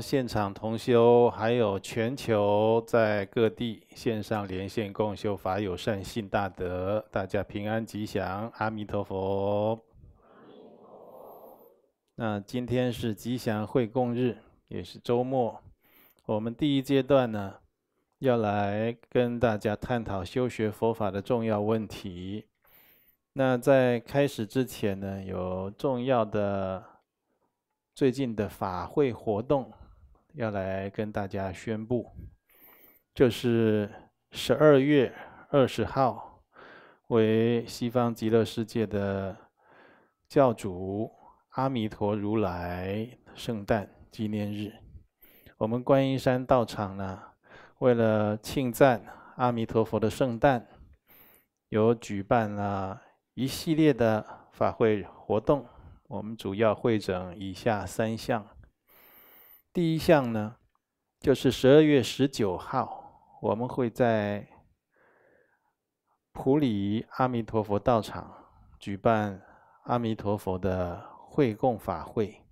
现场同修，还有全球在各地线上连线共修法友善信大德，大家平安吉祥，阿弥陀佛。那今天是吉祥会共日，也是周末，我们第一阶段呢，要来跟大家探讨修学佛法的重要问题。那在开始之前呢，有重要的最近的法会活动。要来跟大家宣布，就是十二月二十号为西方极乐世界的教主阿弥陀如来圣诞纪念日。我们观音山道场呢，为了庆赞阿弥陀佛的圣诞，有举办了一系列的法会活动。我们主要会整以下三项。第一项呢，就是十二月十九号，我们会在普里阿弥陀佛道场举办阿弥陀佛的会供法会，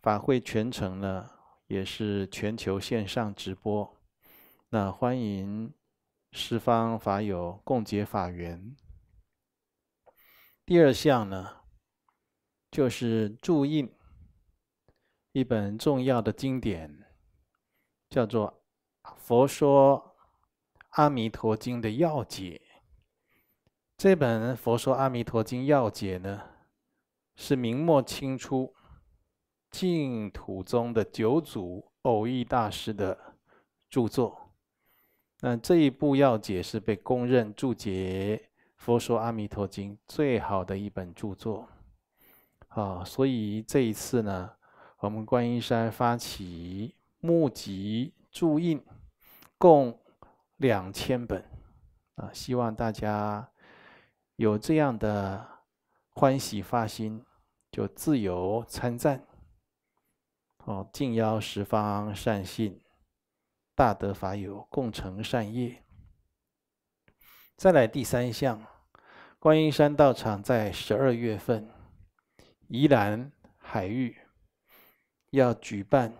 法会全程呢也是全球线上直播，那欢迎十方法友共结法缘。第二项呢，就是注印。一本重要的经典，叫做《佛说阿弥陀经的要解》。这本《佛说阿弥陀经要解》呢，是明末清初净土宗的九祖偶益大师的著作。那这一部要解是被公认注解《佛说阿弥陀经》最好的一本著作啊，所以这一次呢。我们观音山发起募集助印，共两千本啊！希望大家有这样的欢喜发心，就自由参赞，哦，敬邀十方善信、大德法友共成善业。再来第三项，观音山道场在十二月份宜兰海域。要举办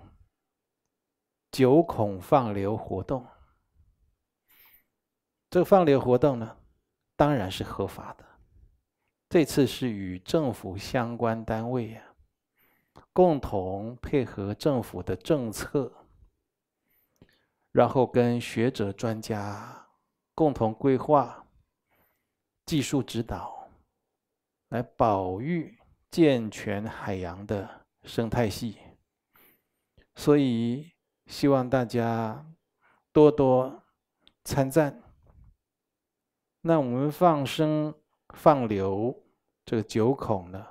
九孔放流活动，这个放流活动呢，当然是合法的。这次是与政府相关单位啊，共同配合政府的政策，然后跟学者专家共同规划、技术指导，来保育健全海洋的生态系。所以希望大家多多参赞。那我们放生放流这个九孔呢？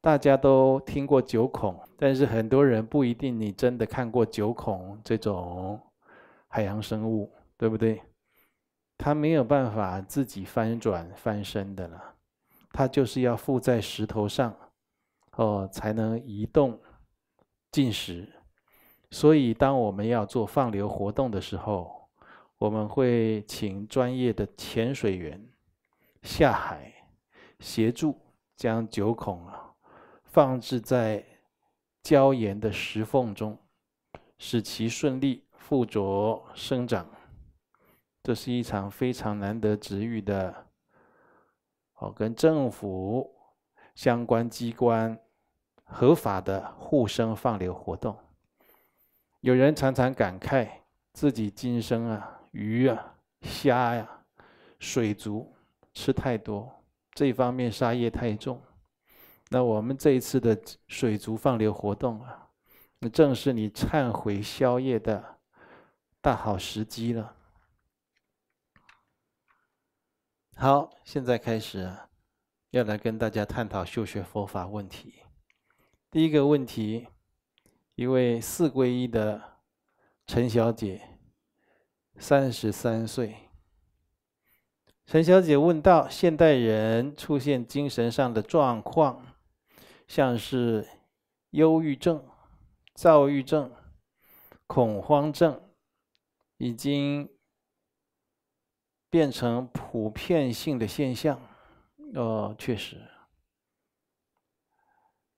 大家都听过九孔，但是很多人不一定你真的看过九孔这种海洋生物，对不对？它没有办法自己翻转翻身的了，它就是要附在石头上，哦，才能移动。进食，所以当我们要做放流活动的时候，我们会请专业的潜水员下海，协助将九孔啊放置在礁岩的石缝中，使其顺利附着生长。这是一场非常难得治愈的，哦，跟政府相关机关。合法的护生放流活动，有人常常感慨自己今生啊，鱼啊、虾呀、水族吃太多，这方面杀业太重。那我们这一次的水族放流活动啊，那正是你忏悔宵夜的大好时机了。好，现在开始要来跟大家探讨修学佛法问题。第一个问题，一位四皈依的陈小姐，三十三岁。陈小姐问到：现代人出现精神上的状况，像是忧郁症、躁郁症、恐慌症，已经变成普遍性的现象。哦，确实。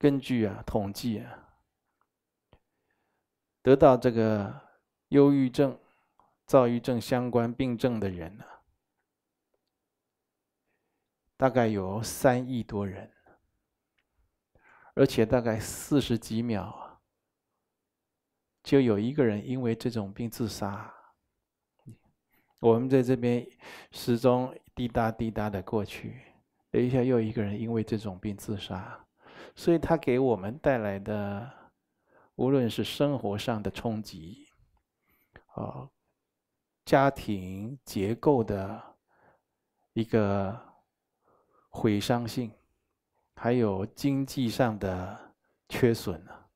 根据啊统计，啊，得到这个忧郁症、躁郁症相关病症的人呢，大概有三亿多人，而且大概四十几秒啊，就有一个人因为这种病自杀。我们在这边时钟滴答滴答的过去，等一下又一个人因为这种病自杀。所以它给我们带来的，无论是生活上的冲击，啊，家庭结构的一个毁伤性，还有经济上的缺损啊，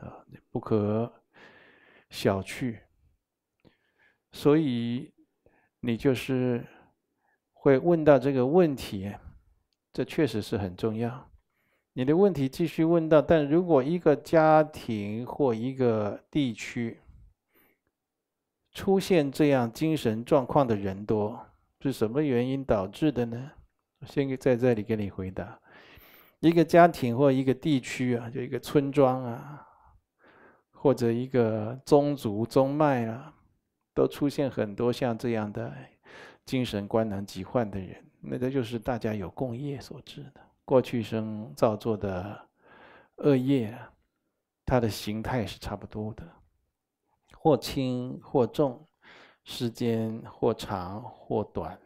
啊，不可小觑。所以你就是会问到这个问题，这确实是很重要。你的问题继续问到，但如果一个家庭或一个地区出现这样精神状况的人多，是什么原因导致的呢？先在这里给你回答：一个家庭或一个地区啊，就一个村庄啊，或者一个宗族、宗脉啊，都出现很多像这样的精神官能疾患的人，那这就是大家有共业所致的。过去生造作的恶业，它的形态是差不多的，或轻或重，时间或长或短，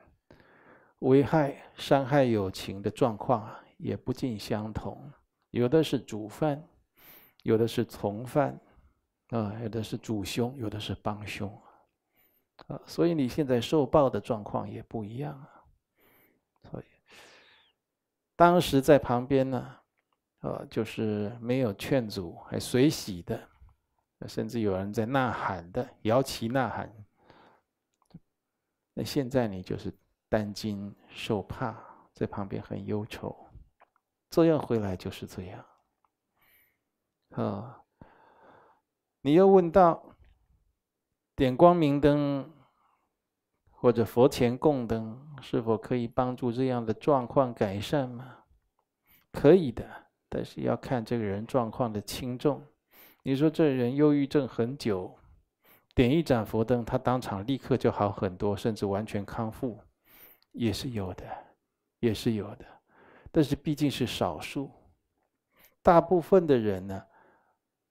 危害伤害友情的状况也不尽相同。有的是主犯，有的是从犯，啊，有的是主凶，有的是帮凶，啊，所以你现在受报的状况也不一样啊，所以。当时在旁边呢，呃，就是没有劝阻，还随喜的，甚至有人在呐喊的，摇旗呐喊。那现在你就是担惊受怕，在旁边很忧愁，这样回来就是这样。啊，你又问到点光明灯。或者佛前供灯是否可以帮助这样的状况改善吗？可以的，但是要看这个人状况的轻重。你说这人忧郁症很久，点一盏佛灯，他当场立刻就好很多，甚至完全康复，也是有的，也是有的。但是毕竟是少数，大部分的人呢，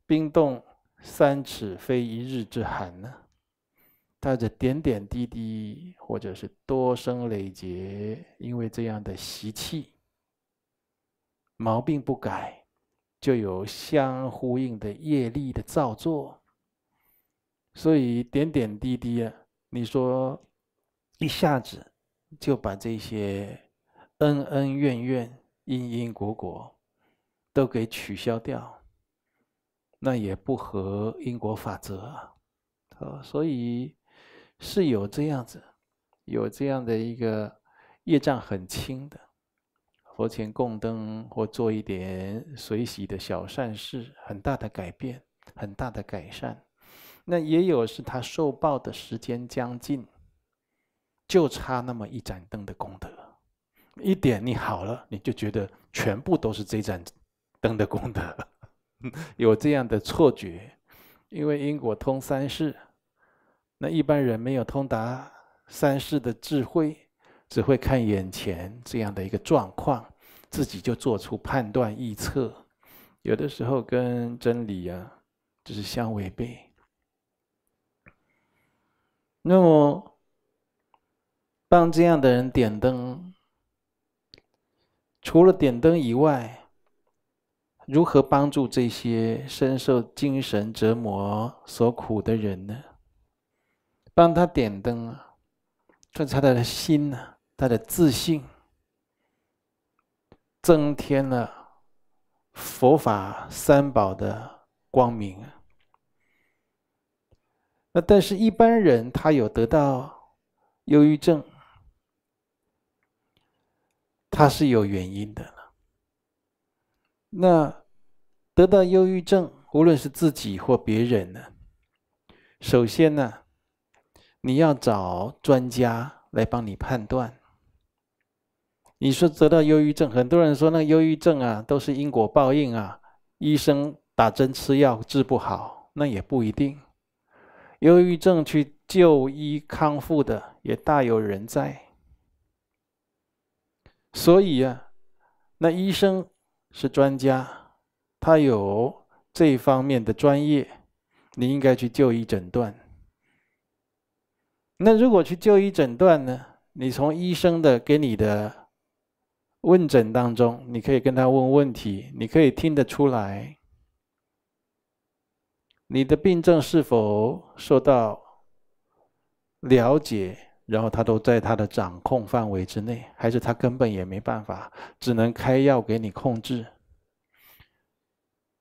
冰冻三尺非一日之寒呢。带着点点滴滴，或者是多生累劫，因为这样的习气、毛病不改，就有相呼应的业力的造作。所以点点滴滴啊，你说一下子就把这些恩恩怨怨、因因果果都给取消掉，那也不合因果法则啊。所以。是有这样子，有这样的一个业障很轻的，佛前供灯或做一点随喜的小善事，很大的改变，很大的改善。那也有是他受报的时间将近，就差那么一盏灯的功德，一点你好了，你就觉得全部都是这盏灯的功德，有这样的错觉，因为因果通三世。那一般人没有通达三世的智慧，只会看眼前这样的一个状况，自己就做出判断臆测，有的时候跟真理啊，就是相违背。那么帮这样的人点灯，除了点灯以外，如何帮助这些深受精神折磨所苦的人呢？帮他点灯啊，这是他的心呢，他的自信，增添了佛法三宝的光明。啊。那但是，一般人他有得到忧郁症，他是有原因的了。那得到忧郁症，无论是自己或别人呢，首先呢。你要找专家来帮你判断。你说得到忧郁症，很多人说那忧郁症啊都是因果报应啊，医生打针吃药治不好，那也不一定。忧郁症去就医康复的也大有人在，所以啊，那医生是专家，他有这方面的专业，你应该去就医诊断。那如果去就医诊断呢？你从医生的给你的问诊当中，你可以跟他问问题，你可以听得出来，你的病症是否受到了解，然后他都在他的掌控范围之内，还是他根本也没办法，只能开药给你控制，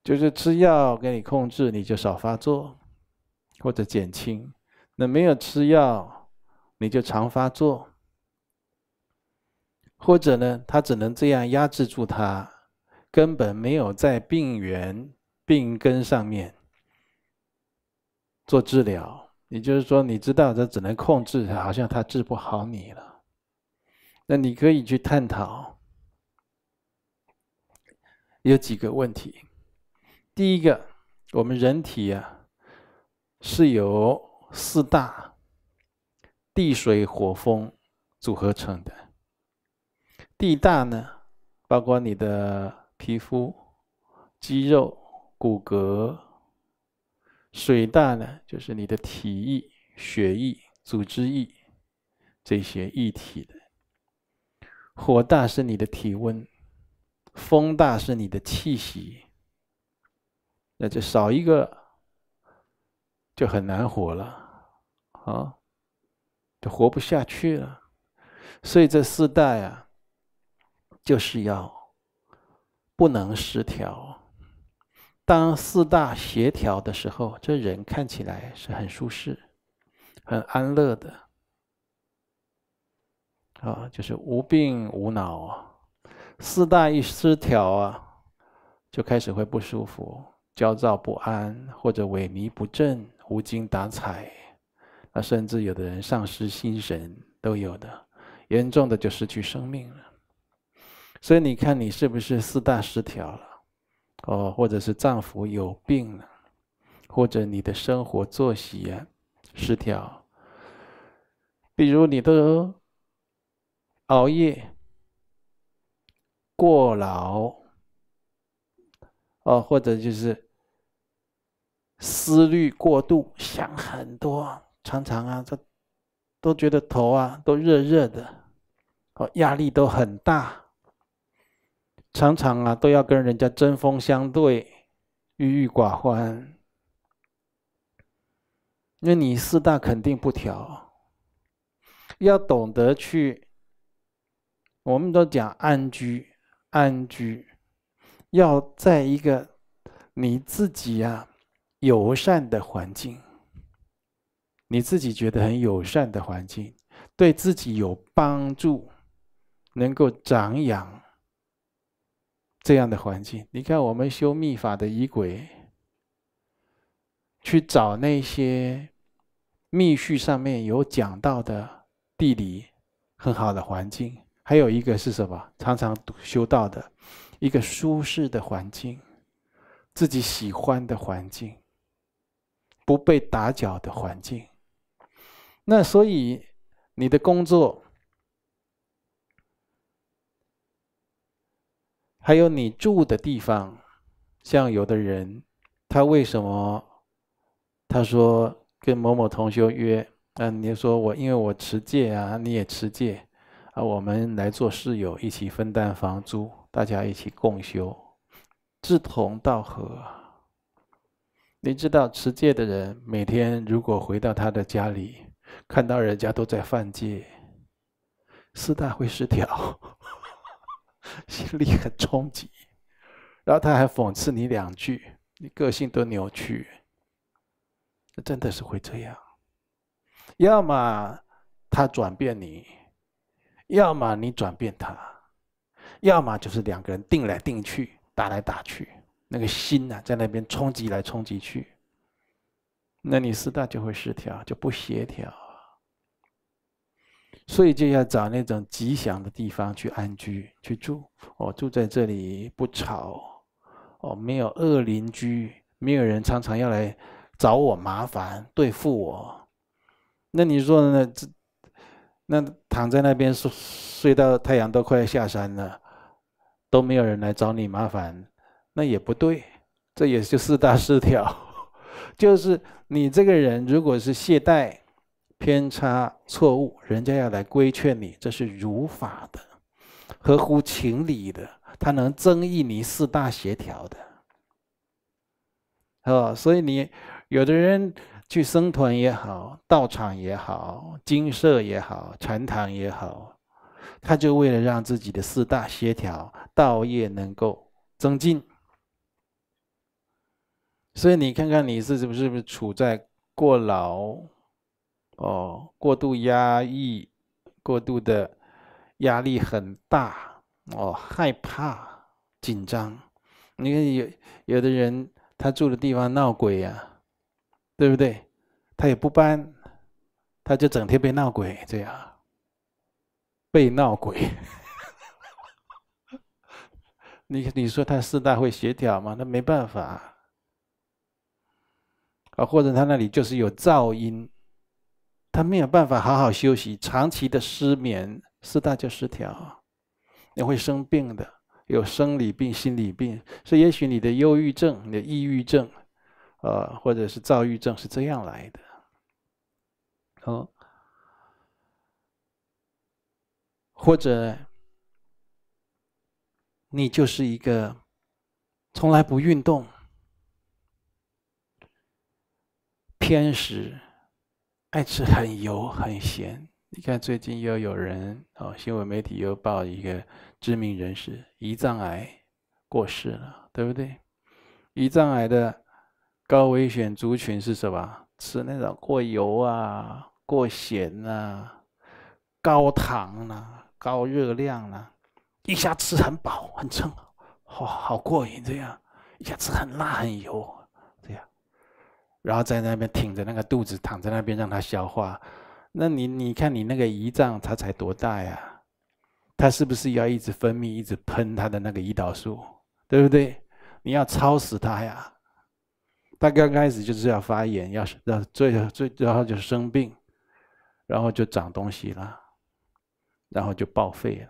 就是吃药给你控制，你就少发作或者减轻。那没有吃药，你就常发作；或者呢，他只能这样压制住他，根本没有在病源、病根上面做治疗。也就是说，你知道，这只能控制，好像他治不好你了。那你可以去探讨有几个问题：第一个，我们人体啊，是由四大，地、水、火、风组合成的。地大呢，包括你的皮肤、肌肉、骨骼；水大呢，就是你的体液、血液、组织液这些一体的；火大是你的体温；风大是你的气息。那就少一个。就很难活了，啊，就活不下去了。所以这四大啊，就是要不能失调。当四大协调的时候，这人看起来是很舒适、很安乐的，啊，就是无病无恼。四大一失调啊，就开始会不舒服、焦躁不安，或者萎靡不振。无精打采，那甚至有的人丧失心神都有的，严重的就失去生命了。所以你看，你是不是四大失调了？哦，或者是脏腑有病了，或者你的生活作息失调，比如你的熬夜、过劳哦，或者就是。思虑过度，想很多，常常啊，都都觉得头啊都热热的，哦，压力都很大。常常啊，都要跟人家针锋相对，郁郁寡欢。因你四大肯定不调，要懂得去。我们都讲安居，安居，要在一个你自己呀。友善的环境，你自己觉得很友善的环境，对自己有帮助，能够长养这样的环境。你看，我们修密法的仪轨，去找那些密序上面有讲到的地理很好的环境，还有一个是什么？常常修道的一个舒适的环境，自己喜欢的环境。不被打搅的环境，那所以你的工作，还有你住的地方，像有的人，他为什么？他说跟某某同学约，啊，你说我因为我持戒啊，你也持戒啊，我们来做室友，一起分担房租，大家一起共修，志同道合。你知道持戒的人，每天如果回到他的家里，看到人家都在犯戒，四大会失调，心里很冲击，然后他还讽刺你两句，你个性都扭曲，真的是会这样。要么他转变你，要么你转变他，要么就是两个人定来定去，打来打去。那个心呐，在那边冲击来冲击去，那你四大就会失调，就不协调，所以就要找那种吉祥的地方去安居去住。我住在这里不吵，哦，没有恶邻居，没有人常常要来找我麻烦对付我。那你说呢？这那躺在那边睡睡到太阳都快下山了，都没有人来找你麻烦。那也不对，这也就四大失调，就是你这个人如果是懈怠、偏差、错误，人家要来规劝你，这是如法的，合乎情理的，他能增益你四大协调的，哦，所以你有的人去僧团也好，道场也好，精舍也好，禅堂也好，他就为了让自己的四大协调道业能够增进。所以你看看你是是不是处在过劳，哦，过度压抑，过度的压力很大，哦，害怕、紧张。你看有有的人他住的地方闹鬼啊，对不对？他也不搬，他就整天被闹鬼这样，被闹鬼。你你说他四大会协调吗？那没办法。啊，或者他那里就是有噪音，他没有办法好好休息，长期的失眠，四大就失调，你会生病的，有生理病、心理病，所以也许你的忧郁症、你的抑郁症，呃，或者是躁郁症是这样来的，哦，或者你就是一个从来不运动。天使，爱吃很油很咸。你看最近又有人哦，新闻媒体又报一个知名人士胰脏癌过世了，对不对？胰脏癌的高危险族群是什么？吃那种过油啊、过咸呐、高糖呐、高热量呐，一下吃很饱很撑，哇，好过瘾这样，一下吃很辣很油。然后在那边挺着那个肚子躺在那边让它消化，那你你看你那个胰脏它才多大呀？它是不是要一直分泌一直喷它的那个胰岛素，对不对？你要操死它呀！它刚开始就是要发炎，要要最最然后就生病，然后就长东西了，然后就报废了。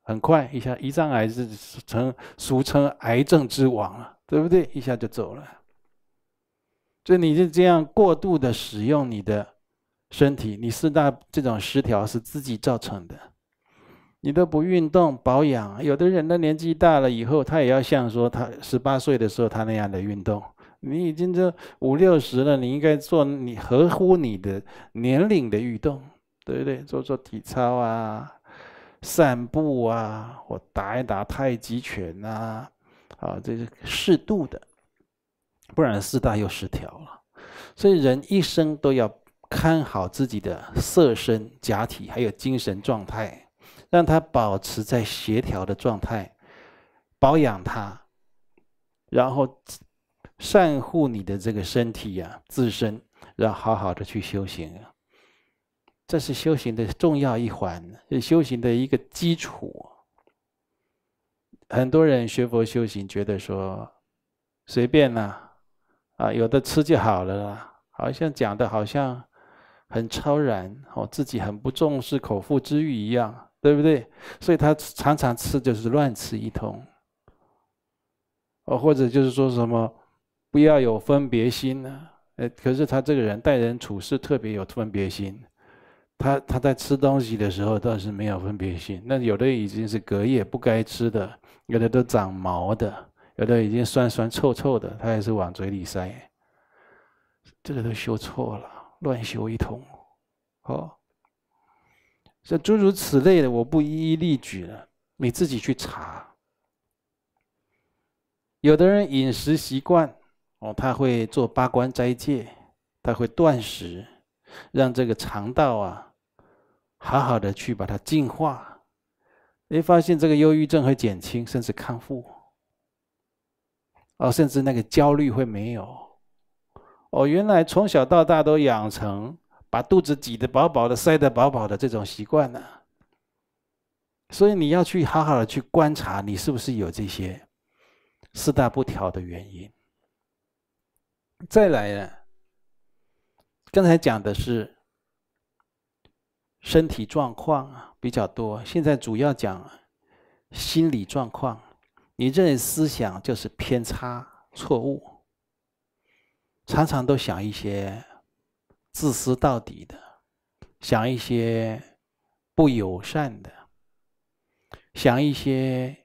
很快一下胰脏癌是成俗称癌症之王了，对不对？一下就走了。所以你就这样过度的使用你的身体，你四大这种失调是自己造成的，你都不运动保养。有的人的年纪大了以后，他也要像说他十八岁的时候他那样的运动。你已经这五六十了，你应该做你合乎你的年龄的运动，对不对？做做体操啊，散步啊，或打一打太极拳啊，啊，这是适度的。不然四大又失调了，所以人一生都要看好自己的色身、假体，还有精神状态，让它保持在协调的状态，保养它，然后善护你的这个身体呀、自身，要好好的去修行，这是修行的重要一环，是修行的一个基础。很多人学佛修行，觉得说随便呐。啊，有的吃就好了啦，好像讲的好像很超然哦，自己很不重视口腹之欲一样，对不对？所以他常常吃就是乱吃一通，哦，或者就是说什么不要有分别心呢？哎，可是他这个人待人处事特别有分别心，他他在吃东西的时候倒是没有分别心，那有的已经是隔夜不该吃的，有的都长毛的。有的已经酸酸臭臭的，他也是往嘴里塞，这个都修错了，乱修一通，哦。这诸如此类的，我不一一例举了，你自己去查。有的人饮食习惯哦，他会做八关斋戒，他会断食，让这个肠道啊，好好的去把它净化，你发现这个忧郁症会减轻，甚至康复。哦，甚至那个焦虑会没有哦，原来从小到大都养成把肚子挤得饱饱的、塞得饱饱的这种习惯呢。所以你要去好好的去观察，你是不是有这些四大不调的原因。再来了，刚才讲的是身体状况啊比较多，现在主要讲心理状况。你这思想就是偏差错误，常常都想一些自私到底的，想一些不友善的，想一些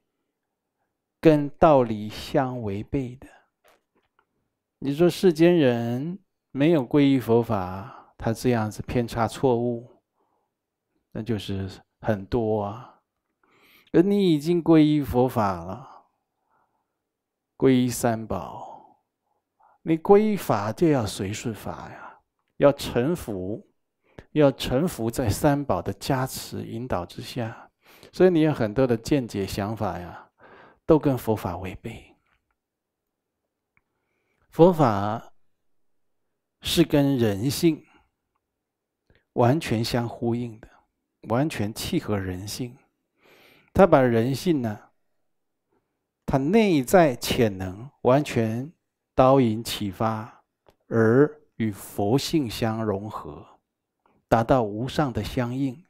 跟道理相违背的。你说世间人没有皈依佛法，他这样子偏差错误，那就是很多啊。而你已经皈依佛法了。皈依三宝，你皈依法就要随顺法呀，要臣服，要臣服在三宝的加持引导之下，所以你有很多的见解想法呀，都跟佛法违背。佛法是跟人性完全相呼应的，完全契合人性，他把人性呢。他内在潜能完全导引启发，而与佛性相融合，达到无上的相应。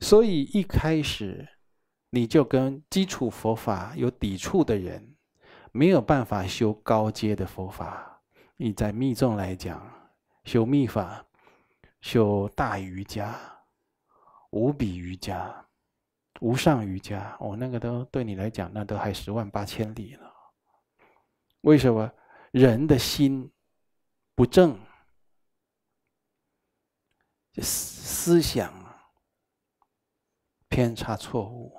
所以一开始，你就跟基础佛法有抵触的人，没有办法修高阶的佛法。你在密宗来讲，修密法，修大瑜伽，无比瑜伽。无上瑜伽，我那个都对你来讲，那都还十万八千里了。为什么人的心不正，思思想偏差错误，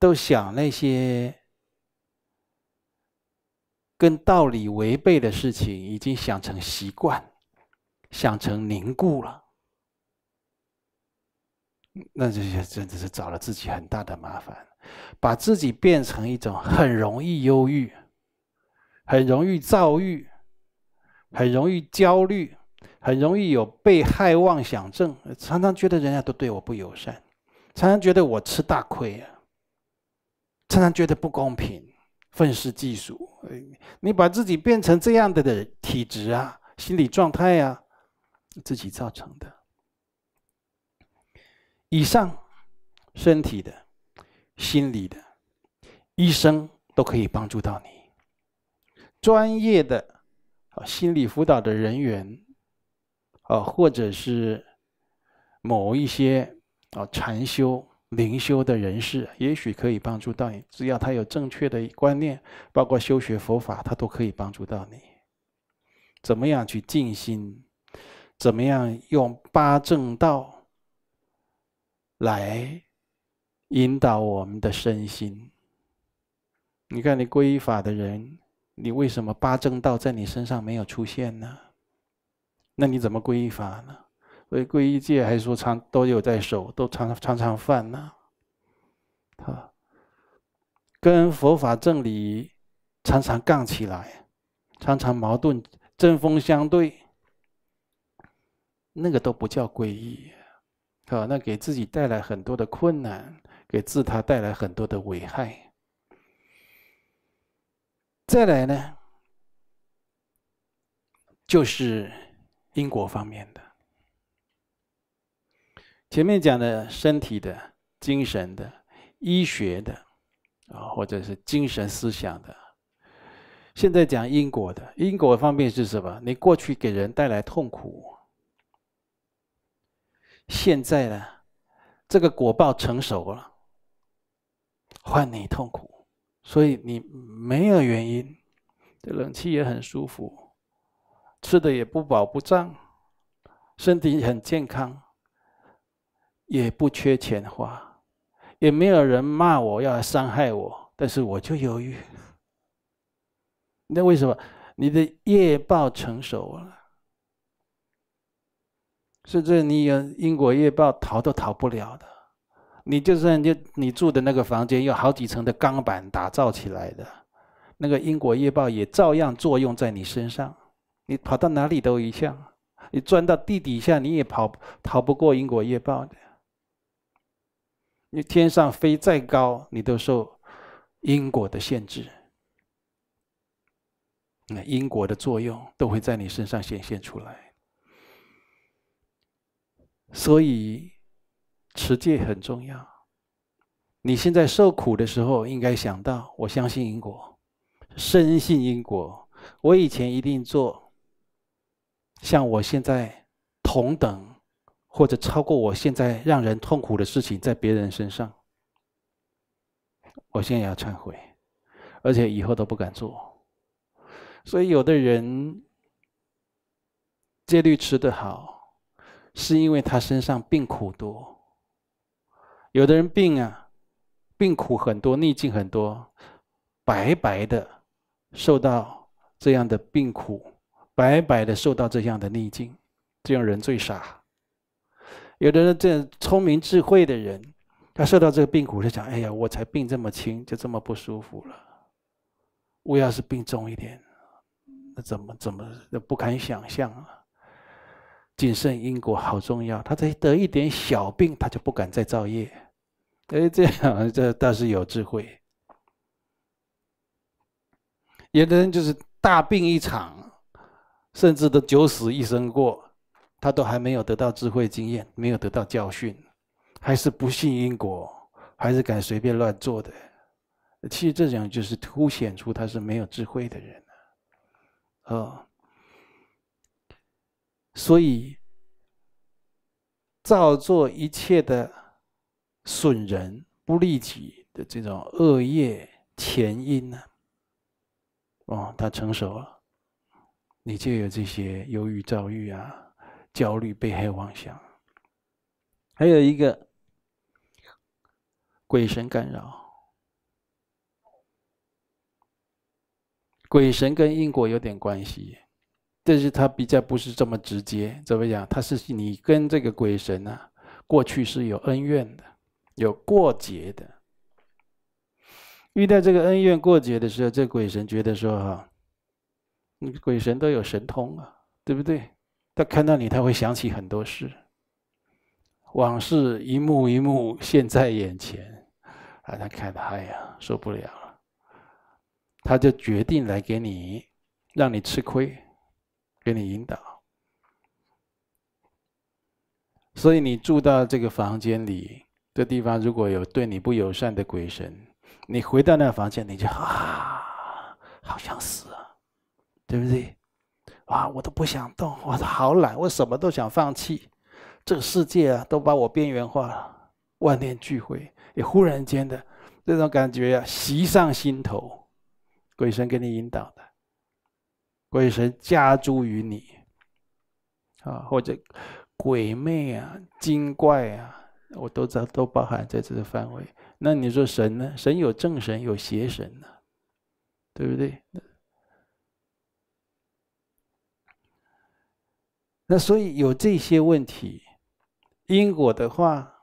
都想那些跟道理违背的事情，已经想成习惯，想成凝固了。那这些真的是找了自己很大的麻烦，把自己变成一种很容易忧郁、很容易躁郁、很容易焦虑、很容易有被害妄想症，常常觉得人家都对我不友善，常常觉得我吃大亏啊，常常觉得不公平，愤世嫉俗。你把自己变成这样的的体质啊、心理状态啊，自己造成的。以上，身体的、心理的，医生都可以帮助到你。专业的，啊，心理辅导的人员，啊，或者是某一些啊禅修、灵修的人士，也许可以帮助到你。只要他有正确的观念，包括修学佛法，他都可以帮助到你。怎么样去静心？怎么样用八正道？来引导我们的身心。你看，你皈依法的人，你为什么八正道在你身上没有出现呢？那你怎么皈依法呢？所以皈依戒还是说常都有在守，都常常常犯呢？他跟佛法正理常常杠起来，常常矛盾，针锋相对，那个都不叫皈依。啊，那给自己带来很多的困难，给自他带来很多的危害。再来呢，就是因果方面的。前面讲的身体的、精神的、医学的，啊，或者是精神思想的。现在讲因果的，因果方面是什么？你过去给人带来痛苦。现在呢，这个果报成熟了，换你痛苦，所以你没有原因。这冷气也很舒服，吃的也不饱不胀，身体很健康，也不缺钱花，也没有人骂我要伤害我，但是我就犹豫。那为什么？你的业报成熟了。甚至你有因果业报，逃都逃不了的。你就算就你住的那个房间有好几层的钢板打造起来的，那个因果业报也照样作用在你身上。你跑到哪里都一样，你钻到地底下，你也跑逃不过因果业报的。你天上飞再高，你都受因果的限制。那因果的作用都会在你身上显现出来。所以持戒很重要。你现在受苦的时候，应该想到：我相信因果，深信因果。我以前一定做像我现在同等或者超过我现在让人痛苦的事情，在别人身上。我现在要忏悔，而且以后都不敢做。所以，有的人戒律吃得好。是因为他身上病苦多，有的人病啊，病苦很多，逆境很多，白白的受到这样的病苦，白白的受到这样的逆境，这样人最傻。有的人这聪明智慧的人，他受到这个病苦，就想：哎呀，我才病这么轻，就这么不舒服了。我要是病重一点，那怎么怎么那不堪想象啊？谨慎因果好重要，他才得一点小病，他就不敢再造业。哎，这样这倒是有智慧。有的人就是大病一场，甚至都九死一生过，他都还没有得到智慧经验，没有得到教训，还是不信因果，还是敢随便乱做的。其实这种就是凸显出他是没有智慧的人了，哦。所以，造作一切的损人不利己的这种恶业前因呢，哦，他成熟了，你就有这些忧郁、躁郁啊、焦虑、被害妄想，还有一个鬼神干扰，鬼神跟因果有点关系。但是他比较不是这么直接，怎么讲？他是你跟这个鬼神呢，过去是有恩怨的，有过节的。遇到这个恩怨过节的时候，这鬼神觉得说：“哈，你鬼神都有神通啊，对不对？”他看到你，他会想起很多事，往事一幕一幕现，在眼前，啊，他看的，嗨呀，受不了了，他就决定来给你，让你吃亏。给你引导，所以你住到这个房间里，这地方如果有对你不友善的鬼神，你回到那房间，你就啊，好想死，啊，对不对？啊，我都不想动，我都好懒，我什么都想放弃，这个世界啊，都把我边缘化了，万念俱灰，也忽然间的这种感觉啊，袭上心头，鬼神给你引导的。鬼神加诸于你啊，或者鬼魅啊、精怪啊，我都在都包含在这个范围。那你说神呢？神有正神有邪神呢，对不对？那所以有这些问题，因果的话，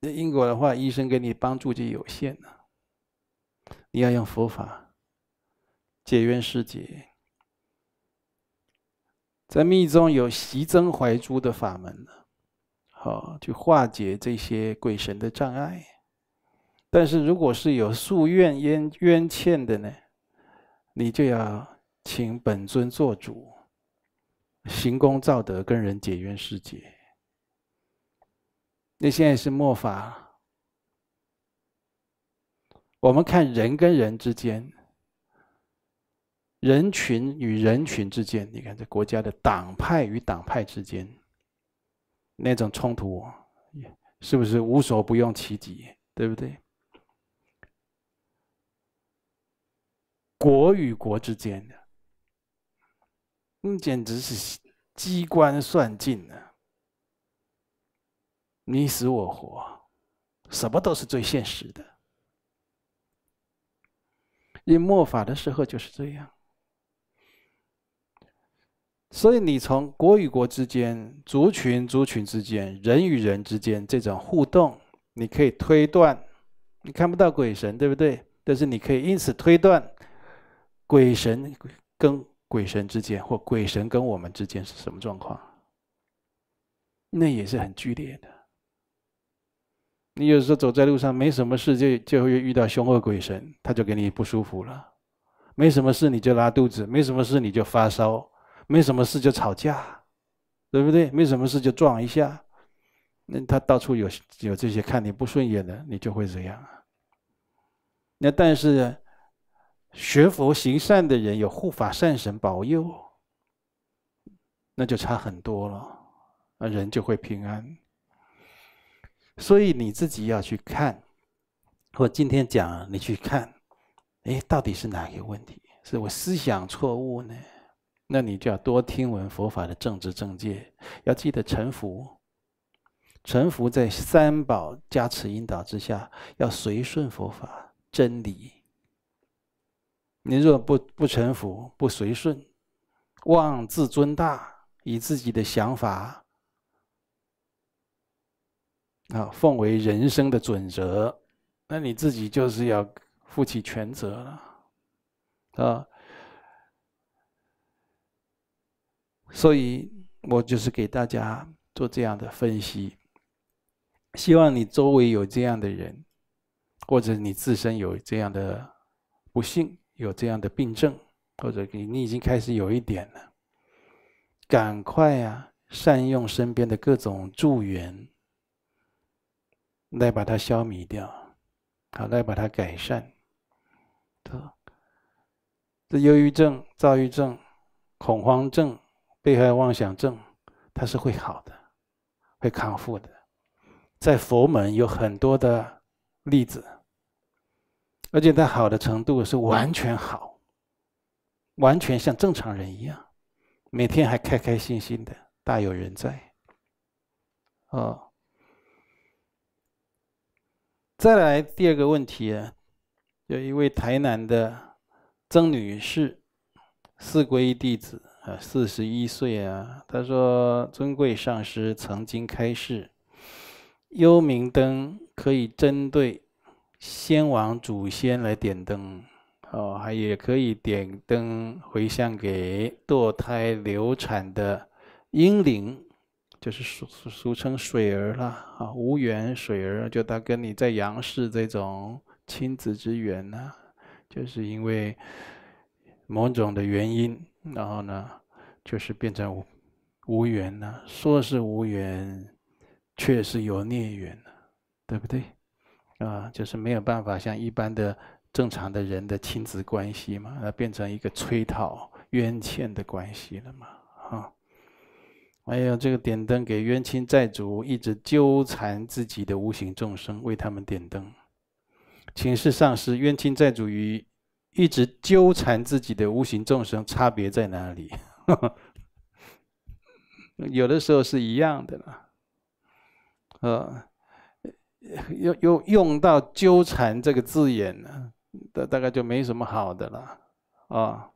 那因果的话，医生给你帮助就有限了。你要用佛法解冤释结。在密宗有习增怀珠的法门，好去化解这些鬼神的障碍。但是如果是有宿怨冤冤欠的呢，你就要请本尊做主，行功造德，跟人解冤释结。那现在是末法，我们看人跟人之间。人群与人群之间，你看这国家的党派与党派之间，那种冲突，是不是无所不用其极？对不对？国与国之间的，那简直是机关算尽了，你死我活，什么都是最现实的。一末法的时候就是这样。所以你从国与国之间、族群族群之间、人与人之间这种互动，你可以推断，你看不到鬼神，对不对？但是你可以因此推断，鬼神跟鬼神之间，或鬼神跟我们之间是什么状况？那也是很剧烈的。你有时候走在路上没什么事，就就会遇到凶恶鬼神，他就给你不舒服了；没什么事你就拉肚子，没什么事你就发烧。没什么事就吵架，对不对？没什么事就撞一下，那他到处有有这些看你不顺眼的，你就会这样。那但是学佛行善的人有护法善神保佑，那就差很多了，那人就会平安。所以你自己要去看，我今天讲你去看，哎，到底是哪个问题？是我思想错误呢？那你就要多听闻佛法的正知正见，要记得臣服，臣服在三宝加持引导之下，要随顺佛法真理。你若不不臣服、不随顺，妄自尊大，以自己的想法啊奉为人生的准则，那你自己就是要负起全责了，啊。所以，我就是给大家做这样的分析，希望你周围有这样的人，或者你自身有这样的不幸、有这样的病症，或者你你已经开始有一点了，赶快啊，善用身边的各种助缘，来把它消灭掉，好来把它改善。这忧郁症、躁郁症、恐慌症。被害妄想症，它是会好的，会康复的。在佛门有很多的例子，而且他好的程度是完全好，完全像正常人一样，每天还开开心心的，大有人在。哦，再来第二个问题，有一位台南的曾女士，四皈弟子。啊，四十一岁啊！他说：“尊贵上师曾经开示，幽冥灯可以针对先王祖先来点灯，哦，还也可以点灯回向给堕胎流产的婴灵，就是俗俗俗称水儿啦，啊，无缘水儿，就他跟你在阳世这种亲子之缘呢，就是因为某种的原因。”然后呢，就是变成无缘了。说是无缘，却是有孽缘了，对不对？啊，就是没有办法像一般的正常的人的亲子关系嘛，那变成一个催讨冤欠的关系了嘛，哈。哎呀，这个点灯给冤亲债主，一直纠缠自己的无形众生，为他们点灯，请示上师，冤亲债主与。一直纠缠自己的无形众生，差别在哪里？有的时候是一样的啦。呃，又又用到“纠缠”这个字眼呢，大大概就没什么好的了。哦，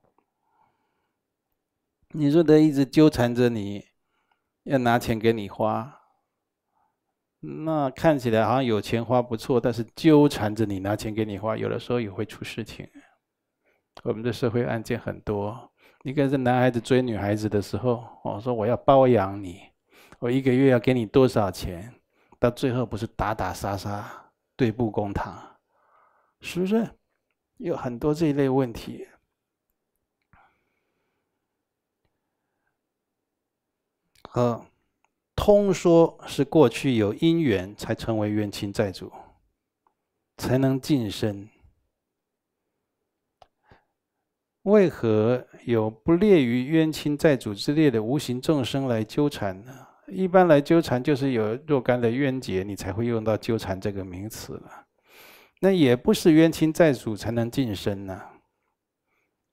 你说他一直纠缠着你，要拿钱给你花，那看起来好像有钱花不错，但是纠缠着你拿钱给你花，有的时候也会出事情。我们的社会案件很多，你看，这男孩子追女孩子的时候，我说我要包养你，我一个月要给你多少钱？到最后不是打打杀杀，对簿公堂，是不是？有很多这一类问题。呃，通说是过去有因缘，才成为冤亲债主，才能晋升。为何有不列于冤亲债主之列的无形众生来纠缠呢？一般来纠缠，就是有若干的冤结，你才会用到纠缠这个名词了。那也不是冤亲债主才能近身呢，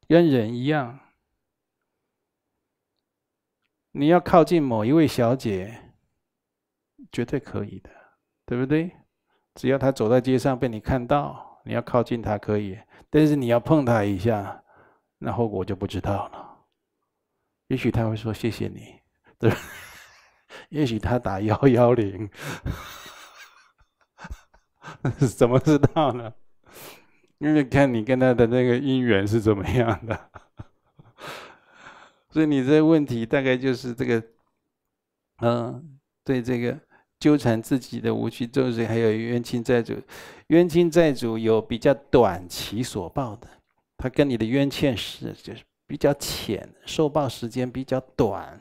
跟人一样，你要靠近某一位小姐，绝对可以的，对不对？只要她走在街上被你看到，你要靠近她可以，但是你要碰她一下。那后果就不知道了，也许他会说谢谢你，对，也许他打幺幺零，怎么知道呢？因为看你跟他的那个姻缘是怎么样的，所以你这个问题大概就是这个，嗯，对这个纠缠自己的无趣众生，还有冤亲债主，冤亲债主有比较短期所报的。他跟你的冤欠是就是比较浅，受报时间比较短，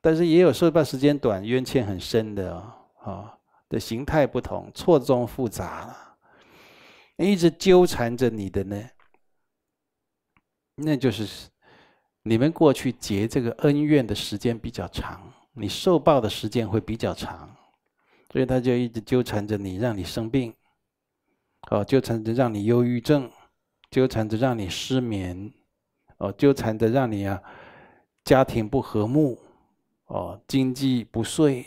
但是也有受报时间短、冤欠很深的哦，啊的形态不同，错综复杂了，一直纠缠着你的呢，那就是你们过去结这个恩怨的时间比较长，你受报的时间会比较长，所以他就一直纠缠着你，让你生病，哦，纠缠着让你忧郁症。纠缠着让你失眠，哦，纠缠着让你啊，家庭不和睦，哦，经济不顺，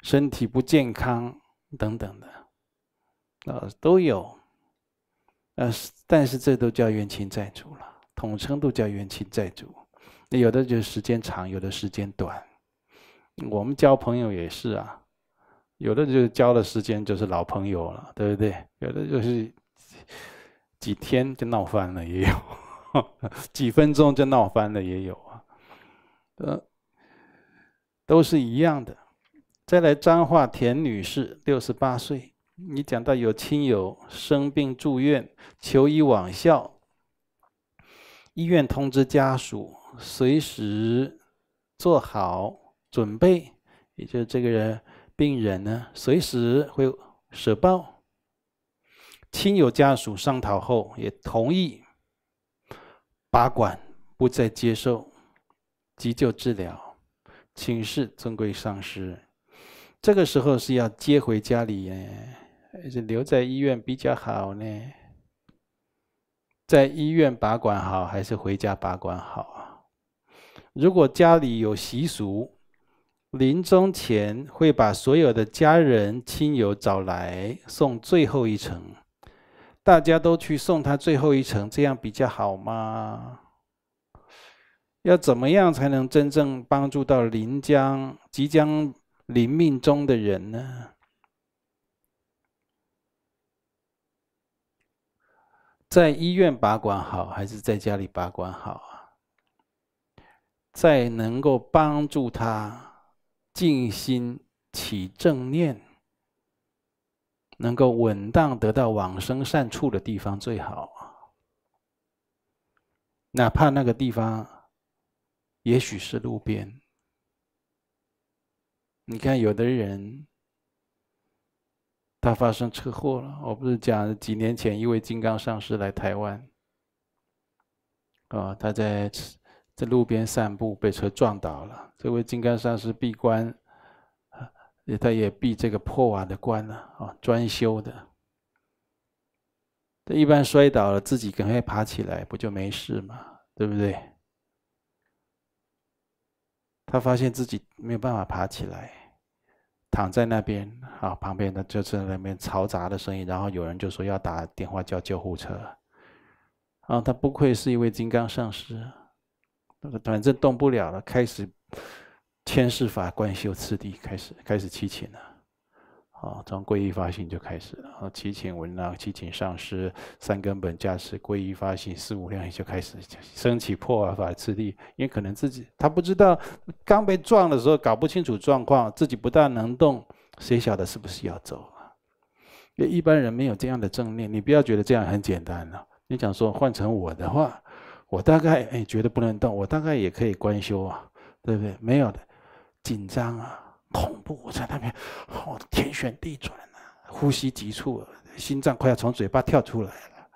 身体不健康等等的，啊，都有。呃，但是这都叫冤亲债主了，统称都叫冤亲债主。那有的就时间长，有的时间短。我们交朋友也是啊，有的就交的时间就是老朋友了，对不对？有的就是。几天就闹翻了，也有；几分钟就闹翻了，也有啊。呃，都是一样的。再来，张化田女士，六十八岁。你讲到有亲友生病住院，求医网校，医院通知家属随时做好准备，也就这个人病人呢，随时会舍报。亲友家属商讨后也同意拔管，不再接受急救治疗，请示尊贵上师。这个时候是要接回家里呢，还是留在医院比较好呢？在医院拔管好，还是回家拔管好啊？如果家里有习俗，临终前会把所有的家人亲友找来送最后一程。大家都去送他最后一程，这样比较好吗？要怎么样才能真正帮助到临江即将临命中的人呢？在医院把管好，还是在家里把管好啊？在能够帮助他静心起正念。能够稳当得到往生善处的地方最好，哪怕那个地方，也许是路边。你看，有的人，他发生车祸了。我不是讲几年前一位金刚上师来台湾，啊，他在在路边散步被车撞倒了。这位金刚上师闭关。他也避这个破瓦的关了啊，专修的。他一般摔倒了，自己赶快爬起来，不就没事嘛，对不对？他发现自己没有办法爬起来，躺在那边啊，旁边的就是那边嘈杂的声音，然后有人就说要打电话叫救护车。啊，他不愧是一位金刚上师，反正动不了了，开始。千世法观修次第开始开始七请了，好从皈依发心就开始了，然七起请文啊，七请上师，三根本加持皈依发心，四五量就开始升起破法法次第，因为可能自己他不知道，刚被撞的时候搞不清楚状况，自己不大能动，谁晓得是不是要走啊？一般人没有这样的正念，你不要觉得这样很简单了。你讲说换成我的话，我大概哎觉得不能动，我大概也可以观修啊，对不对？没有的。紧张啊，恐怖！我在那边，哦，天旋地转啊，呼吸急促，心脏快要从嘴巴跳出来了。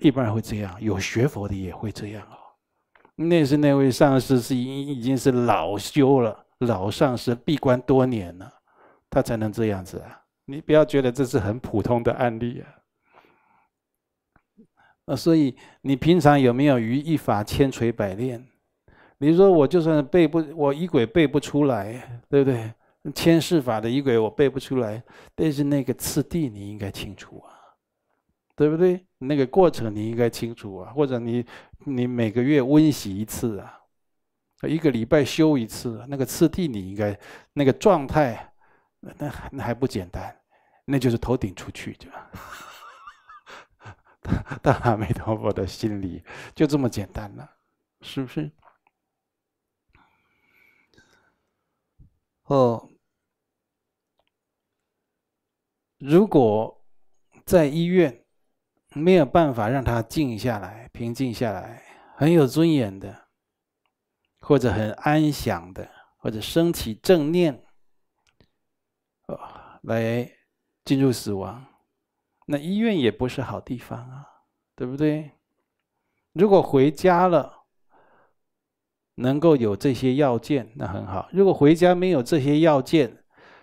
一般人会这样，有学佛的也会这样哦。那是那位上师是已经是老修了，老上师闭关多年了，他才能这样子啊。你不要觉得这是很普通的案例啊。那所以你平常有没有于一法千锤百炼？你说我就算背不，我仪轨背不出来，对不对？千世法的仪轨我背不出来，但是那个次第你应该清楚啊，对不对？那个过程你应该清楚啊，或者你你每个月温习一次啊，一个礼拜修一次，那个次第你应该那个状态，那那还不简单？那就是头顶出去就。大阿弥陀佛的心里就这么简单了，是不是？哦，如果在医院没有办法让他静下来、平静下来，很有尊严的，或者很安详的，或者升起正念，哦，来进入死亡，那医院也不是好地方啊，对不对？如果回家了。能够有这些要件，那很好。如果回家没有这些要件，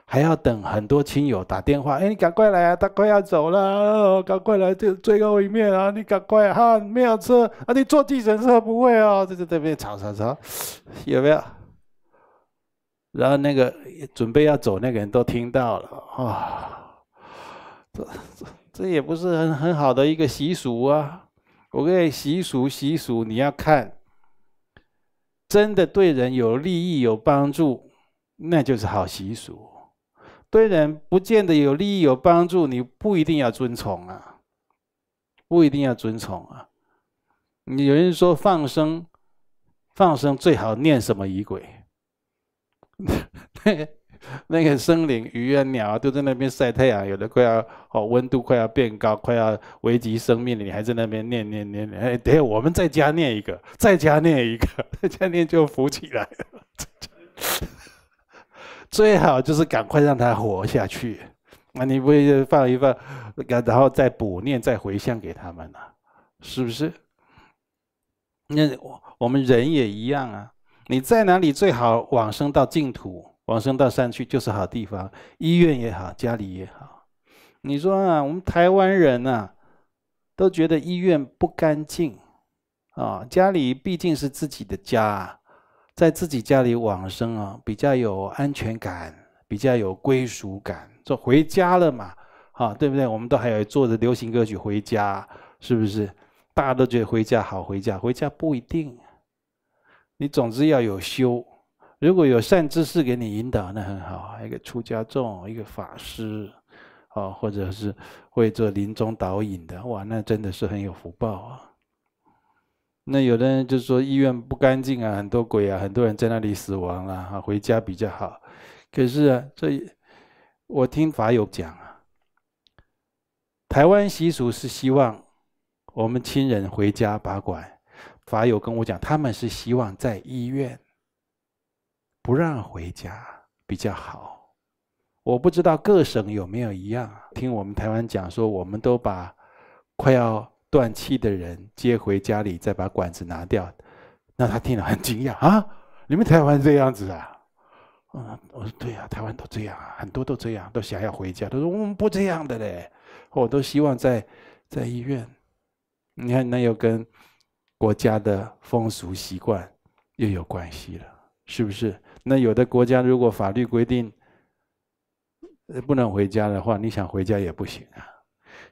还要等很多亲友打电话，哎，你赶快来啊，他快要走了，赶快来，就最后一面啊，你赶快哈，没有车啊，你坐计程车不会啊，这这这边吵吵吵，有没有？然后那个准备要走那个人都听到了啊，这这这也不是很很好的一个习俗啊。我跟你习俗习俗，你要看。真的对人有利益有帮助，那就是好习俗；对人不见得有利益有帮助，你不一定要遵从啊，不一定要遵从啊。有人说放生，放生最好念什么仪轨？那个森林、鱼啊、鸟啊，都在那边晒太阳，有的快要哦，温度快要变高，快要危及生命了。你还在那边念念念念？哎，下我们在家念一个，在 家念一个，在家念就浮起来了。最好就是赶快让它活下去。那你不会放一放，然后再补念、再回向给他们了，是不是？那我们人也一样啊。你在哪里最好往生到净土？往生到山区就是好地方，医院也好，家里也好。你说啊，我们台湾人啊，都觉得医院不干净啊，家里毕竟是自己的家，在自己家里往生啊，比较有安全感，比较有归属感，就回家了嘛，好对不对？我们都还有做着流行歌曲回家，是不是？大家都觉得回家好，回家回家不一定，你总之要有修。如果有善知识给你引导，那很好。一个出家众，一个法师，哦，或者是会做临终导引的，哇，那真的是很有福报啊。那有的人就说医院不干净啊，很多鬼啊，很多人在那里死亡啊，啊，回家比较好。可是啊，这我听法友讲啊，台湾习俗是希望我们亲人回家把管。法友跟我讲，他们是希望在医院。不让回家比较好，我不知道各省有没有一样。听我们台湾讲说，我们都把快要断气的人接回家里，再把管子拿掉，那他听了很惊讶啊！你们台湾这样子啊？嗯，我说对呀，台湾都这样，啊，很多都这样，都想要回家。他说我们不这样的嘞，我都希望在在医院。你看，那又跟国家的风俗习惯又有关系了，是不是？那有的国家如果法律规定，不能回家的话，你想回家也不行啊。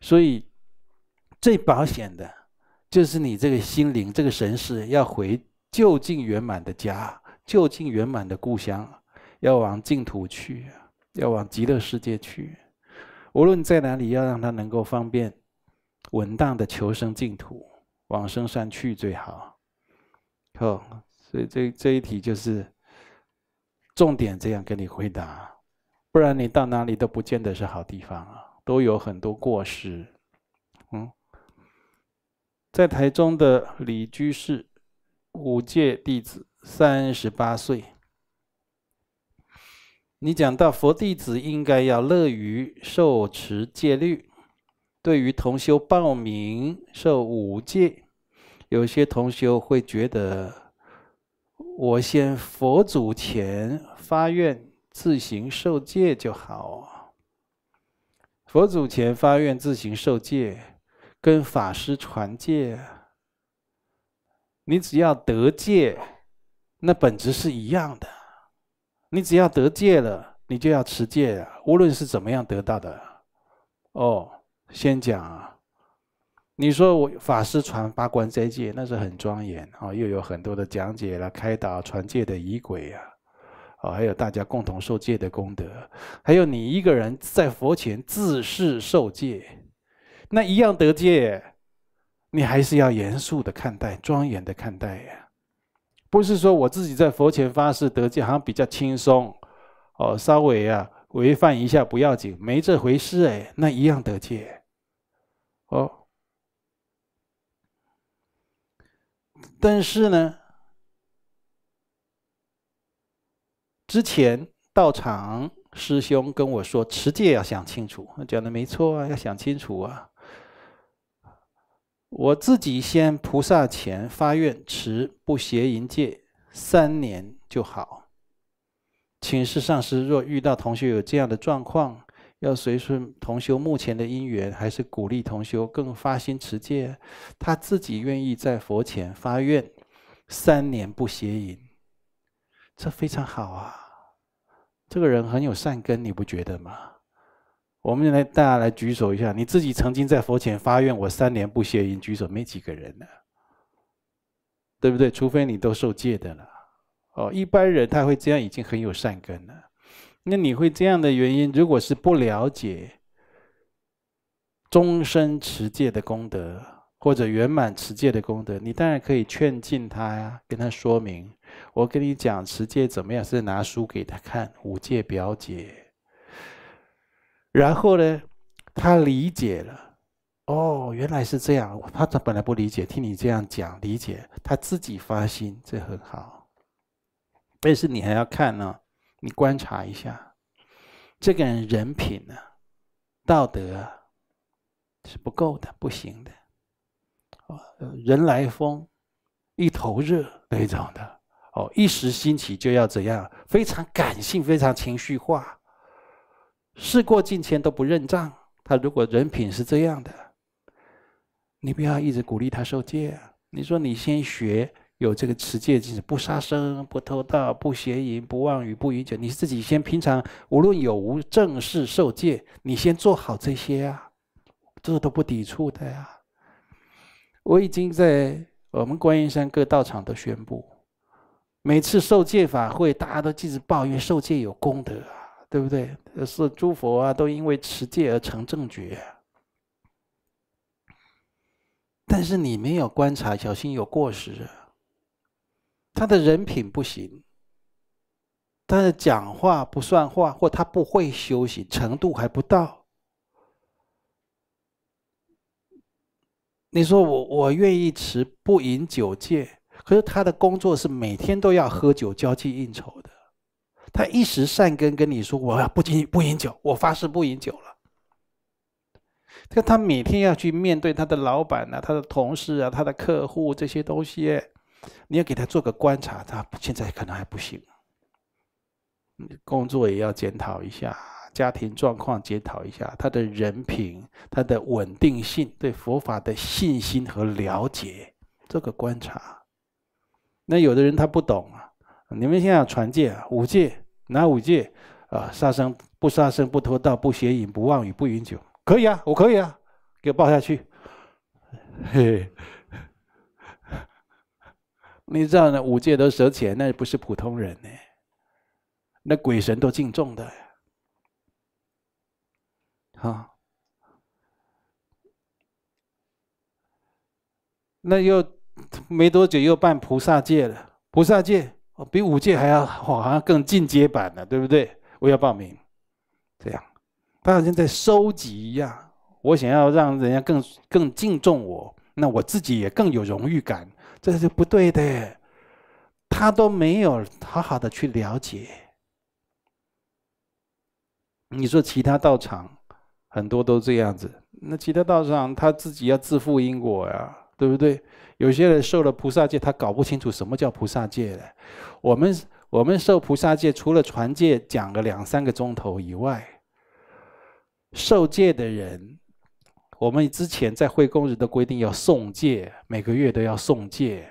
所以最保险的，就是你这个心灵、这个神识要回就近圆满的家、就近圆满的故乡，要往净土去，要往极乐世界去。无论在哪里，要让他能够方便、稳当的求生净土，往生山去最好。好，所以这这一题就是。重点这样跟你回答，不然你到哪里都不见得是好地方啊，都有很多过失。嗯，在台中的李居士，五戒弟子，三十八岁。你讲到佛弟子应该要乐于受持戒律，对于同修报名受五戒，有些同修会觉得。我先佛祖前发愿，自行受戒就好。佛祖前发愿自行受戒，跟法师传戒，你只要得戒，那本质是一样的。你只要得戒了，你就要持戒，无论是怎么样得到的。哦，先讲啊。你说我法师传八关斋戒，那是很庄严哦，又有很多的讲解了，开导传戒的仪轨啊，哦，还有大家共同受戒的功德，还有你一个人在佛前自是受戒，那一样得戒，你还是要严肃的看待，庄严的看待呀，不是说我自己在佛前发誓得戒好像比较轻松哦，稍微啊违反一下不要紧，没这回事哎，那一样得戒，哦。但是呢，之前道场师兄跟我说持戒要想清楚，讲的没错啊，要想清楚啊。我自己先菩萨前发愿持不邪淫戒三年就好。请示上师，若遇到同学有这样的状况。要随顺同修目前的因缘，还是鼓励同修更发心持戒？他自己愿意在佛前发愿，三年不邪淫，这非常好啊！这个人很有善根，你不觉得吗？我们来大家来举手一下，你自己曾经在佛前发愿，我三年不邪淫，举手没几个人呢，对不对？除非你都受戒的了。哦，一般人他会这样，已经很有善根了。那你会这样的原因，如果是不了解终身持戒的功德，或者圆满持戒的功德，你当然可以劝进他呀，跟他说明。我跟你讲持戒怎么样，是拿书给他看《五戒表解》。然后呢，他理解了，哦，原来是这样。他本来不理解，听你这样讲，理解他自己发心，这很好。但是你还要看呢。你观察一下，这个人人品呢，道德是不够的，不行的。哦，人来疯，一头热那种的。哦，一时兴起就要怎样，非常感性，非常情绪化，事过境迁都不认账。他如果人品是这样的，你不要一直鼓励他受戒。你说你先学。有这个持戒，就是不杀生、不偷盗、不邪淫、不妄语、不饮酒。你自己先平常，无论有无正式受戒，你先做好这些啊，这都不抵触的呀。我已经在我们观音山各道场都宣布，每次受戒法会，大家都一直抱怨受戒有功德啊，对不对？是诸佛啊，都因为持戒而成正觉。但是你没有观察，小心有过失。他的人品不行，但是讲话不算话，或他不会修行，程度还不到。你说我我愿意持不饮酒戒，可是他的工作是每天都要喝酒、交际应酬的。他一时善根跟你说，我不禁不饮酒，我发誓不饮酒了。但他每天要去面对他的老板啊、他的同事啊、他的客户这些东西。你要给他做个观察，他现在可能还不行。工作也要检讨一下，家庭状况检讨一下，他的人品、他的稳定性、对佛法的信心和了解，做个观察。那有的人他不懂啊，你们现在传戒五戒，哪五戒？啊，杀生、不杀生、不偷盗、不邪淫、不妄语、不饮酒，可以啊，我可以啊，给我报下去。嘿嘿。你知道那五戒都舍钱，那不是普通人呢，那鬼神都敬重的。好，那又没多久又办菩萨戒了，菩萨哦，比五戒还要好像更进阶版的，对不对？我要报名，这样他好像在收集一样，我想要让人家更更敬重我，那我自己也更有荣誉感。这是不对的，他都没有好好的去了解。你说其他道场，很多都这样子。那其他道场他自己要自负因果呀，对不对？有些人受了菩萨戒，他搞不清楚什么叫菩萨戒的。我们我们受菩萨戒，除了传戒讲个两三个钟头以外，受戒的人。我们之前在会工日的规定要送戒，每个月都要送戒，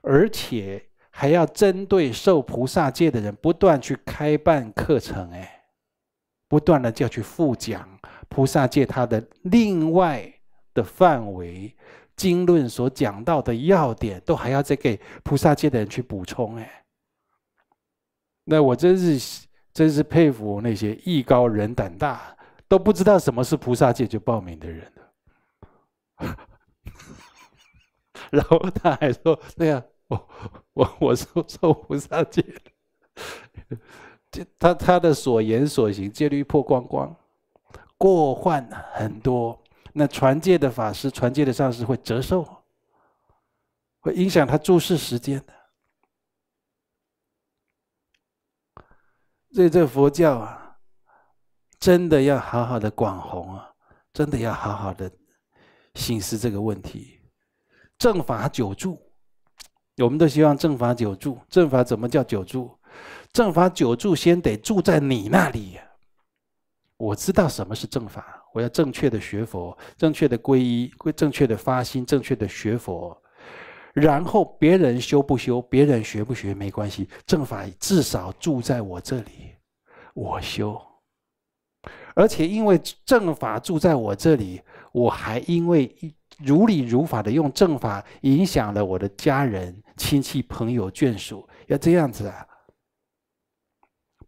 而且还要针对受菩萨戒的人不断去开办课程，哎，不断的就要去复讲菩萨戒他的另外的范围、经论所讲到的要点，都还要再给菩萨戒的人去补充，哎，那我真是真是佩服那些艺高人胆大，都不知道什么是菩萨戒就报名的人。然后他还说：“那样，我我我受受不上戒。”他他的所言所行，戒律破光光，过患很多。那传戒的法师、传戒的上师会折寿，会影响他注视时间的。所以这佛教啊，真的要好好的广弘啊，真的要好好的。醒思这个问题，正法久住，我们都希望正法久住。正法怎么叫久住？正法久住，先得住在你那里。我知道什么是正法，我要正确的学佛，正确的皈依，归正确的发心，正确的学佛。然后别人修不修，别人学不学没关系，正法至少住在我这里，我修。而且因为正法住在我这里。我还因为如理如法的用正法影响了我的家人、亲戚、朋友、眷属，要这样子啊，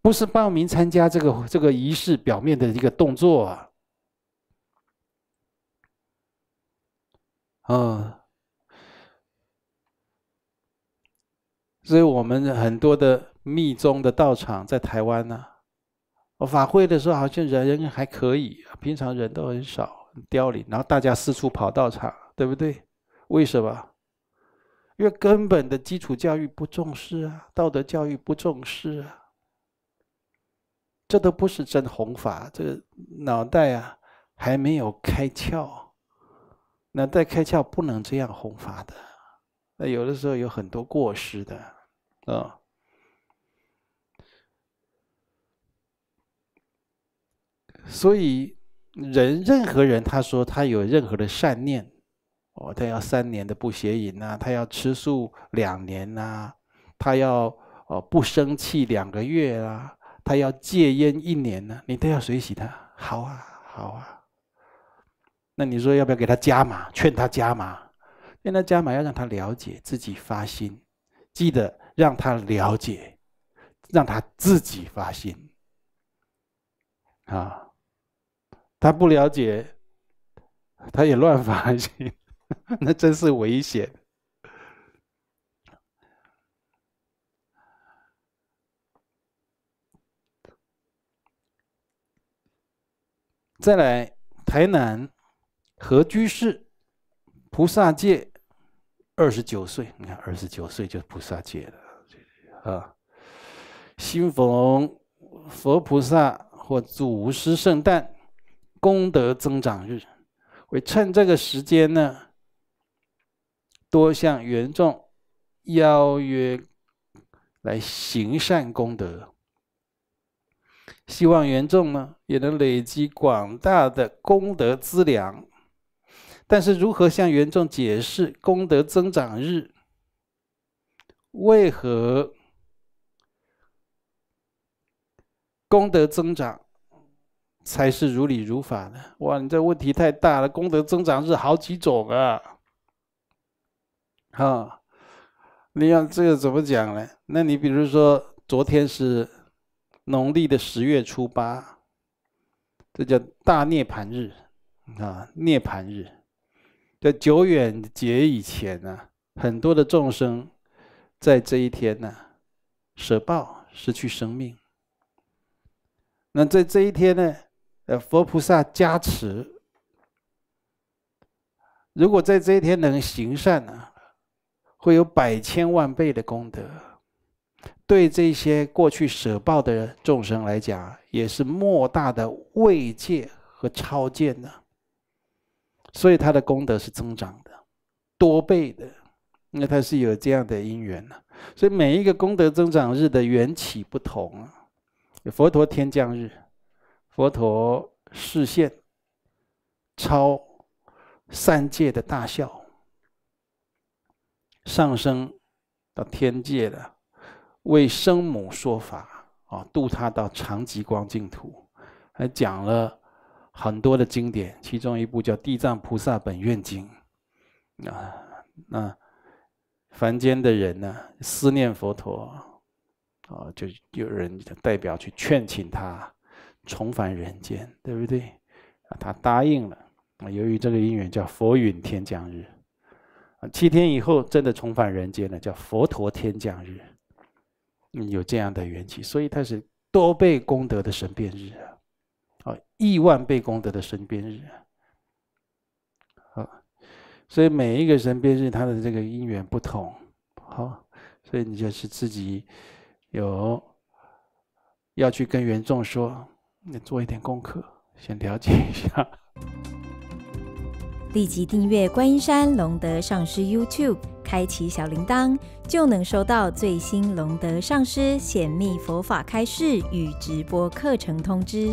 不是报名参加这个这个仪式表面的一个动作啊。嗯，所以我们很多的密宗的道场在台湾呢，我法会的时候好像人还可以，平常人都很少。凋零，然后大家四处跑道场，对不对？为什么？因为根本的基础教育不重视啊，道德教育不重视啊，这都不是真弘法。这个脑袋啊还没有开窍，脑袋开窍不能这样弘法的。那有的时候有很多过失的，啊，所以。人任何人，他说他有任何的善念，哦，他要三年的不邪淫呐，他要吃素两年呐，他要哦不生气两个月啊，他要戒烟一年呢，你都要随喜他，好啊，好啊。那你说要不要给他加码？劝他加码，劝他加码，要让他了解自己发心，记得让他了解，让他自己发心，啊。他不了解，他也乱发心，那真是危险。再来，台南何居士菩萨戒二十九岁，你看二十九岁就菩萨戒了啊！新逢佛菩萨或祖师圣诞。功德增长日，会趁这个时间呢，多向缘众邀约来行善功德，希望缘众呢也能累积广大的功德资粮。但是如何向缘众解释功德增长日为何功德增长？才是如理如法的哇！你这问题太大了，功德增长是好几种啊！啊，你要这个怎么讲呢？那你比如说，昨天是农历的十月初八，这叫大涅槃日啊！涅槃日，在久远劫以前呢，很多的众生在这一天呢，舍报失去生命。那在这一天呢？呃，佛菩萨加持，如果在这一天能行善呢，会有百千万倍的功德。对这些过去舍报的众生来讲，也是莫大的慰藉和超见呢。所以他的功德是增长的，多倍的。那他是有这样的因缘了。所以每一个功德增长日的缘起不同啊，佛陀天降日。佛陀示现，超三界的大笑，上升到天界了，为生母说法啊，度他到长吉光净土，还讲了很多的经典，其中一部叫《地藏菩萨本愿经》啊。那凡间的人呢，思念佛陀啊，就有人代表去劝请他。重返人间，对不对？啊，他答应了。啊，由于这个因缘叫佛允天降日，啊，七天以后真的重返人间了，叫佛陀天降日。嗯，有这样的缘起，所以他是多倍功德的神变日啊，啊，亿万倍功德的神变日。好，所以每一个神变日它的这个因缘不同，好，所以你就是自己有要去跟缘众说。做一点功课，先了解一下。立即订阅观音山龙德上师 YouTube，开启小铃铛，就能收到最新龙德上师显密佛法开示与直播课程通知。